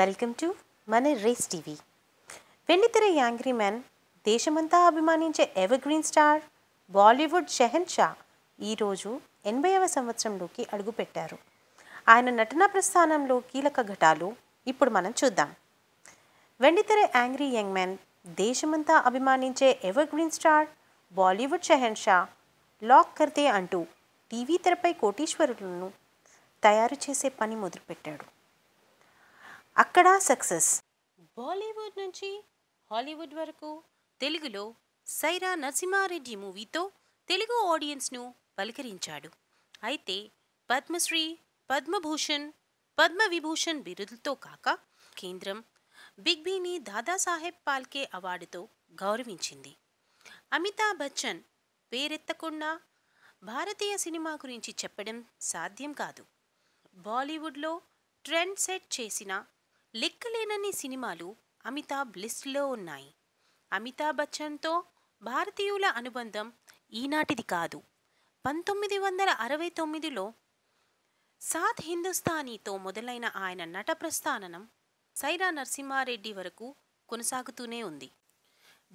welcome to మన రేస్ TV వెండితెర యాంగ్రీ మ్యాన్ దేశమంతా అభిమానించే ever green star Bollywood Shahenshah ఈరోజు ఎనభైవ సంవత్సరంలోకి అడుగుపెట్టారు ఆయన నటనా ప్రస్థానంలో కీలక ఘటాలు ఇప్పుడు మనం చూద్దాం వెండితెర యాంగ్రీ యంగ్ మ్యాన్ దేశమంతా అభిమానించే ever green star Bollywood Shahenshah lock కర్తే అంటూ టీవీ తెరపై కోటీశ్వరులను తయారు చేసే పని మొదలుపెట్టాడు అక్కడ సక్సెస్ బాలీవుడ్ నుంచి హాలీవుడ్ వరకు తెలుగులో సైరా నరసింహారెడ్డి మూవీతో తెలుగు ఆడియన్స్ను పలకరించాడు అయితే పద్మశ్రీ పద్మభూషణ్ పద్మ విభూషణ్ బిరుదులతో కాక కేంద్రం బిగ్ బీని దాదాసాహెబ్ పాల్కే అవార్డుతో గౌరవించింది అమితాబ్ బచ్చన్ పేరెత్తకుండా భారతీయ సినిమా గురించి చెప్పడం సాధ్యం కాదు బాలీవుడ్లో ట్రెండ్ సెట్ చేసిన లెక్కలేనన్ని సినిమాలు అమితాబ్ లిస్టులో ఉన్నాయి అమితాబ్ బచ్చన్తో భారతీయుల అనుబంధం ఈనాటిది కాదు పంతొమ్మిది వందల అరవై తొమ్మిదిలో సాత్ హిందుస్థానీతో మొదలైన ఆయన నట ప్రస్థానం సైరా నరసింహారెడ్డి వరకు కొనసాగుతూనే ఉంది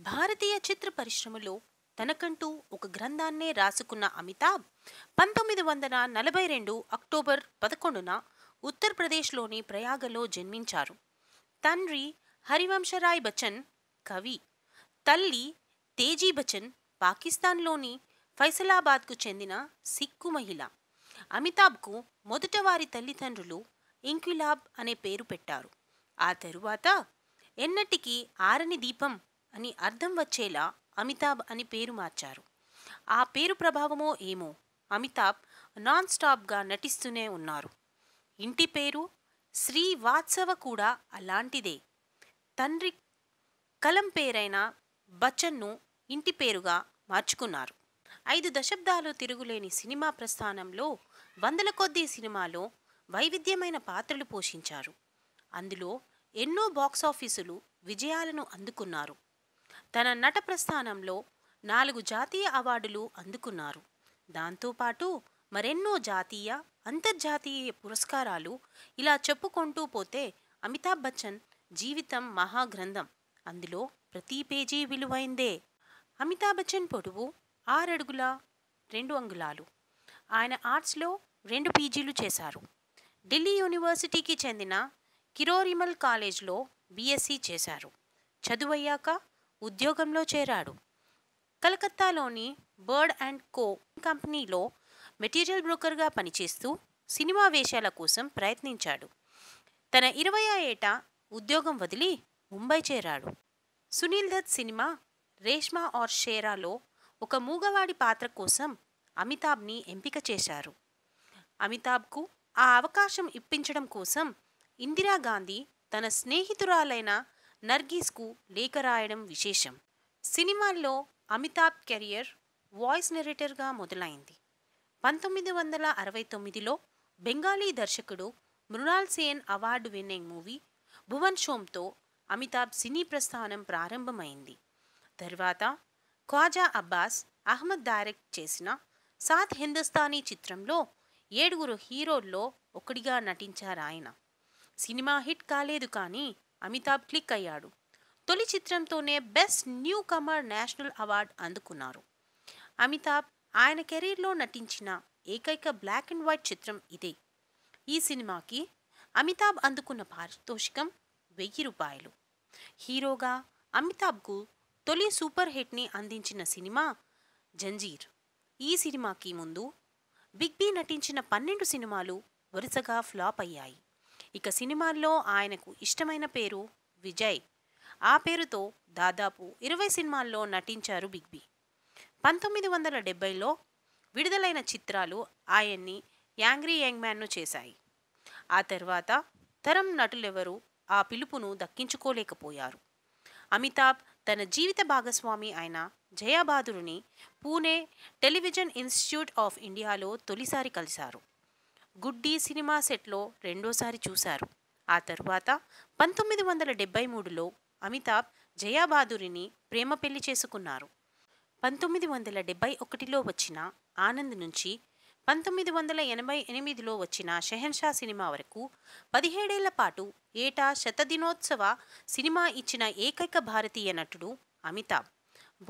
భారతీయ చిత్ర పరిశ్రమలో తనకంటూ ఒక గ్రంథాన్నే రాసుకున్న అమితాబ్ పంతొమ్మిది వందల నలభై రెండు అక్టోబర్ పదకొండున ఉత్తరప్రదేశ్లోని ప్రయాగలో జన్మించారు తండ్రి హరివంశరాయ్ బచ్చన్ కవి తల్లి తేజీ బచ్చన్ పాకిస్తాన్లోని ఫైసలాబాద్కు చెందిన సిక్కు మహిళ అమితాబ్కు మొదట వారి తల్లిదండ్రులు ఇంక్విలాబ్ అనే పేరు పెట్టారు ఆ తరువాత ఎన్నటికీ ఆరని దీపం అని అర్థం వచ్చేలా అమితాబ్ అని పేరు మార్చారు ఆ పేరు ప్రభావమో ఏమో అమితాబ్ నాన్ స్టాప్గా నటిస్తూనే ఉన్నారు ఇంటి పేరు శ్రీ వాత్సవ కూడా అలాంటిదే తండ్రి కలం పేరైన బచ్చన్ను ఇంటి పేరుగా మార్చుకున్నారు ఐదు దశాబ్దాలు తిరుగులేని సినిమా ప్రస్థానంలో వందల కొద్దీ సినిమాలో వైవిధ్యమైన పాత్రలు పోషించారు అందులో ఎన్నో బాక్సాఫీసులు విజయాలను అందుకున్నారు తన నట ప్రస్థానంలో నాలుగు జాతీయ అవార్డులు అందుకున్నారు దాంతోపాటు మరెన్నో జాతీయ అంతర్జాతీయ పురస్కారాలు ఇలా చెప్పుకుంటూ పోతే అమితాబ్ బచ్చన్ జీవితం మహాగ్రంథం అందులో ప్రతి పేజీ విలువైందే అమితాబ్ బచ్చన్ పొడవు ఆరడుగుల రెండు అంగుళాలు ఆయన ఆర్ట్స్లో రెండు పీజీలు చేశారు ఢిల్లీ యూనివర్సిటీకి చెందిన కిరోరిమల్ కాలేజ్లో బీఎస్సీ చేశారు చదువయ్యాక ఉద్యోగంలో చేరాడు కలకత్తాలోని బర్డ్ అండ్ కో కంపెనీలో మెటీరియల్ బ్రోకర్గా పనిచేస్తూ సినిమా వేషాల కోసం ప్రయత్నించాడు తన ఇరవై ఏట ఉద్యోగం వదిలి ముంబై చేరాడు సునీల్ దత్ సినిమా రేష్మా ఆర్ షేరాలో ఒక మూగవాడి పాత్ర కోసం అమితాబ్ని ఎంపిక చేశారు అమితాబ్కు ఆ అవకాశం ఇప్పించడం కోసం ఇందిరాగాంధీ తన స్నేహితురాలైన నర్గీస్కు లేఖ రాయడం విశేషం సినిమాల్లో అమితాబ్ కెరియర్ వాయిస్ నెరేటర్గా మొదలైంది పంతొమ్మిది వందల అరవై తొమ్మిదిలో బెంగాలీ దర్శకుడు Mrinal Sen award winning movie Bhuvan షోమ్తో అమితాబ్ సినీ ప్రస్థానం ప్రారంభమైంది తర్వాత ఖ్వాజా అబ్బాస్ అహ్మద్ డైరెక్ట్ చేసిన సాత్ హిందుస్థానీ చిత్రంలో ఏడుగురు హీరోల్లో ఒకడిగా నటించారు ఆయన సినిమా హిట్ కాలేదు కానీ అమితాబ్ క్లిక్ అయ్యాడు తొలి చిత్రంతోనే best newcomer national award అందుకున్నారు అమితాబ్ ఆయన కెరీర్లో నటించిన ఏకైక బ్లాక్ అండ్ వైట్ చిత్రం ఇదే ఈ సినిమాకి అమితాబ్ అందుకున్న పారితోషికం వెయ్యి రూపాయలు హీరోగా అమితాబ్కు తొలి సూపర్ హిట్ని అందించిన సినిమా జంజీర్ ఈ సినిమాకి ముందు బిగ్ బి నటించిన పన్నెండు సినిమాలు వరుసగా ఫ్లాప్ అయ్యాయి ఇక సినిమాల్లో ఆయనకు ఇష్టమైన పేరు విజయ్ ఆ పేరుతో దాదాపు ఇరవై సినిమాల్లో నటించారు బిగ్ బీ పంతొమ్మిది వందల డెబ్బైలో విడుదలైన చిత్రాలు ఆయన్ని యాంగ్రీ యంగ్ మ్యాన్ను చేశాయి ఆ తర్వాత తరం నటులెవరూ ఆ పిలుపును దక్కించుకోలేకపోయారు అమితాబ్ తన జీవిత భాగస్వామి అయిన జయాబాదుడిని పూణే టెలివిజన్ ఇన్స్టిట్యూట్ ఆఫ్ ఇండియాలో తొలిసారి కలిశారు గుడ్డి సినిమా సెట్లో రెండోసారి చూశారు ఆ తర్వాత పంతొమ్మిది వందల డెబ్బై మూడులో అమితాబ్ జయాబాదురిని ప్రేమ పెళ్లి చేసుకున్నారు పంతొమ్మిది వందల డెబ్బై ఒకటిలో వచ్చిన ఆనంద్ నుంచి పంతొమ్మిది వందల ఎనభై ఎనిమిదిలో వచ్చిన షెహన్షా సినిమా వరకు పదిహేడేళ్ల పాటు ఏటా శతదినోత్సవ సినిమా ఇచ్చిన ఏకైక భారతీయ నటుడు అమితాబ్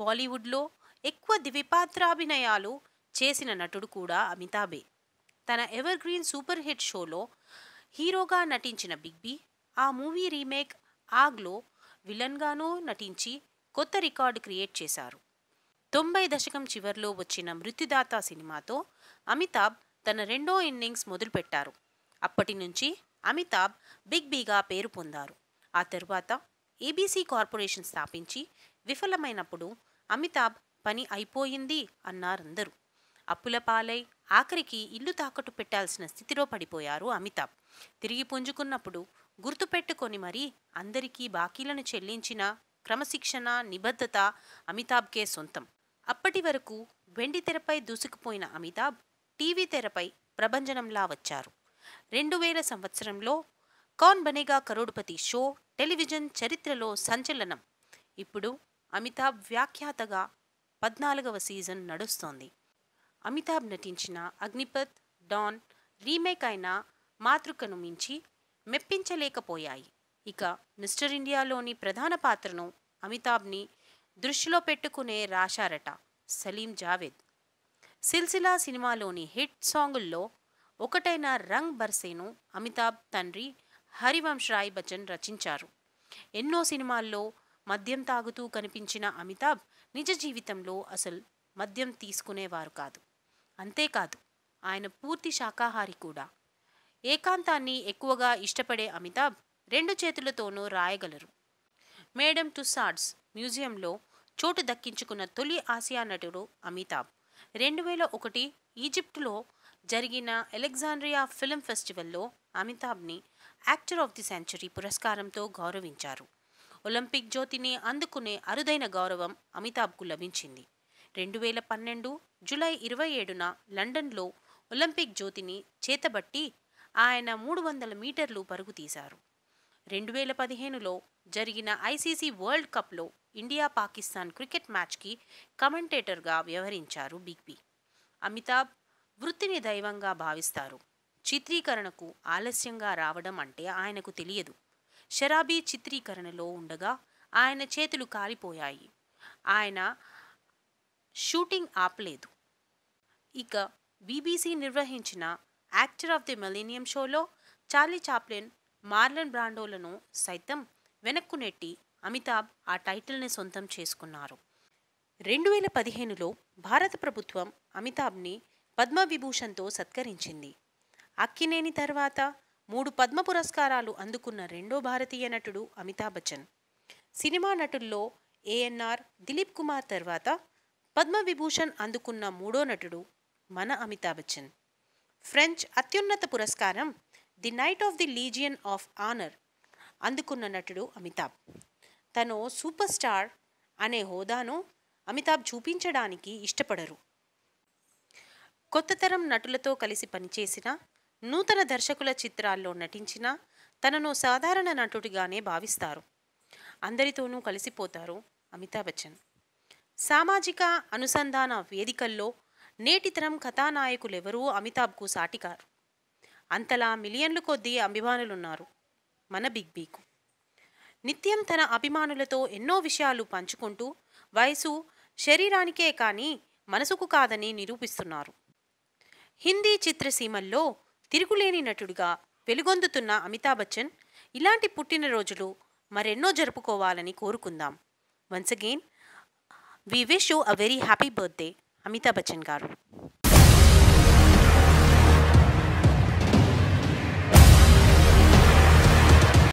బాలీవుడ్లో ఎక్కువ ద్విపాత్రాభినయాలు చేసిన నటుడు కూడా అమితాబే తన ఎవర్ గ్రీన్ సూపర్ హిట్ షోలో హీరోగా నటించిన బిగ్ బి ఆ మూవీ రీమేక్ ఆగ్లో విలన్గానూ నటించి కొత్త రికార్డు క్రియేట్ చేశారు తొంభై దశకం చివరిలో వచ్చిన మృతిదాత సినిమాతో అమితాబ్ తన రెండో ఇన్నింగ్స్ మొదలుపెట్టారు అప్పటి నుంచి అమితాబ్ బిగ్ బీగా పేరు పొందారు ఆ తరువాత ఏబీసీ కార్పొరేషన్ స్థాపించి విఫలమైనప్పుడు అమితాబ్ పని అయిపోయింది అన్నారందరూ అప్పుల పాలై ఆఖరికి ఇల్లు తాకట్టు పెట్టాల్సిన స్థితిలో పడిపోయారు అమితాబ్ తిరిగి పుంజుకున్నప్పుడు గుర్తుపెట్టుకొని మరీ అందరికీ బాకీలను చెల్లించిన క్రమశిక్షణ నిబద్ధత అమితాబ్కే సొంతం అప్పటి వరకు వెండి తెరపై దూసుకుపోయిన అమితాబ్ టీవీ తెరపై ప్రభంజనంలా వచ్చారు రెండు వేల సంవత్సరంలో కాన్ బనేగా కరోడ్పతి షో టెలివిజన్ చరిత్రలో సంచలనం ఇప్పుడు అమితాబ్ వ్యాఖ్యాతగా పద్నాలుగవ సీజన్ నడుస్తోంది అమితాబ్ నటించిన అగ్నిపత్ డాన్ రీమేక్ అయిన మాతృకను మించి మెప్పించలేకపోయాయి ఇక మిస్టర్ ఇండియాలోని ప్రధాన పాత్రను అమితాబ్ని దృష్టిలో పెట్టుకునే రాశారట సలీం జావేద్ సిల్సిలా సినిమాలోని హిట్ సాంగుల్లో ఒకటైన రంగ్ బర్సేను అమితాబ్ తండ్రి హరివంశ్ రాయ్ బచ్చన్ రచించారు ఎన్నో సినిమాల్లో మద్యం తాగుతూ కనిపించిన అమితాబ్ నిజ జీవితంలో అసలు మద్యం తీసుకునేవారు కాదు అంతేకాదు ఆయన పూర్తి శాకాహారి కూడా ఏకాంతాన్ని ఎక్కువగా ఇష్టపడే అమితాబ్ రెండు చేతులతోనూ రాయగలరు మేడం సార్డ్స్ మ్యూజియంలో చోటు దక్కించుకున్న తొలి ఆసియా నటుడు అమితాబ్ రెండు వేల ఒకటి ఈజిప్టులో జరిగిన అలెగ్జాండ్రియా ఫిల్మ్ ఫెస్టివల్లో అమితాబ్ని యాక్టర్ ఆఫ్ ది సెంచరీ పురస్కారంతో గౌరవించారు ఒలింపిక్ జ్యోతిని అందుకునే అరుదైన గౌరవం అమితాబ్కు లభించింది రెండు వేల పన్నెండు జూలై ఇరవై ఏడున లండన్లో ఒలింపిక్ జ్యోతిని చేతబట్టి ఆయన మూడు వందల మీటర్లు పరుగు తీశారు రెండు వేల పదిహేనులో జరిగిన ఐసీసీ వరల్డ్ కప్లో ఇండియా పాకిస్తాన్ క్రికెట్ మ్యాచ్కి కమెంటేటర్గా వ్యవహరించారు బి అమితాబ్ వృత్తిని దైవంగా భావిస్తారు చిత్రీకరణకు ఆలస్యంగా రావడం అంటే ఆయనకు తెలియదు షరాబీ చిత్రీకరణలో ఉండగా ఆయన చేతులు కాలిపోయాయి ఆయన షూటింగ్ ఆపలేదు ఇక బీబీసీ నిర్వహించిన యాక్టర్ ఆఫ్ ది మిలీనియం షోలో చార్లీ చాప్లిన్ మార్లన్ బ్రాండోలను సైతం వెనక్కు నెట్టి అమితాబ్ ఆ టైటిల్ని సొంతం చేసుకున్నారు రెండు వేల పదిహేనులో భారత ప్రభుత్వం అమితాబ్ని పద్మవిభూషణ్తో సత్కరించింది అక్కినేని తర్వాత మూడు పద్మ పురస్కారాలు అందుకున్న రెండో భారతీయ నటుడు అమితాబ్ బచ్చన్ సినిమా నటుల్లో ఏఎన్ఆర్ దిలీప్ కుమార్ తర్వాత పద్మవిభూషణ్ అందుకున్న మూడో నటుడు మన అమితాబ్ బచ్చన్ ఫ్రెంచ్ అత్యున్నత పురస్కారం the knight of the legion of honour అందుకున్న నటుడు అమితాబ్ తను సూపర్ స్టార్ అనే హోదాను అమితాబ్ చూపించడానికి ఇష్టపడరు కొత్త తరం నటులతో కలిసి పనిచేసిన నూతన దర్శకుల చిత్రాల్లో నటించిన తనను సాధారణ నటుడిగానే భావిస్తారు అందరితోనూ కలిసిపోతారు అమితాబ్ బచ్చన్ సామాజిక అనుసంధాన వేదికల్లో నేటితరం కథానాయకులెవరూ అమితాబ్కు సాటికారు అంతలా మిలియన్లు కొద్దీ అభిమానులున్నారు మన బిగ్ బీకు నిత్యం తన అభిమానులతో ఎన్నో విషయాలు పంచుకుంటూ వయసు శరీరానికే కానీ మనసుకు కాదని నిరూపిస్తున్నారు హిందీ చిత్రసీమల్లో తిరుగులేని నటుడిగా వెలుగొందుతున్న అమితాబ్ బచ్చన్ ఇలాంటి పుట్టినరోజులు మరెన్నో జరుపుకోవాలని కోరుకుందాం once again we wish you a very happy birthday Amitabh Bachchan గారు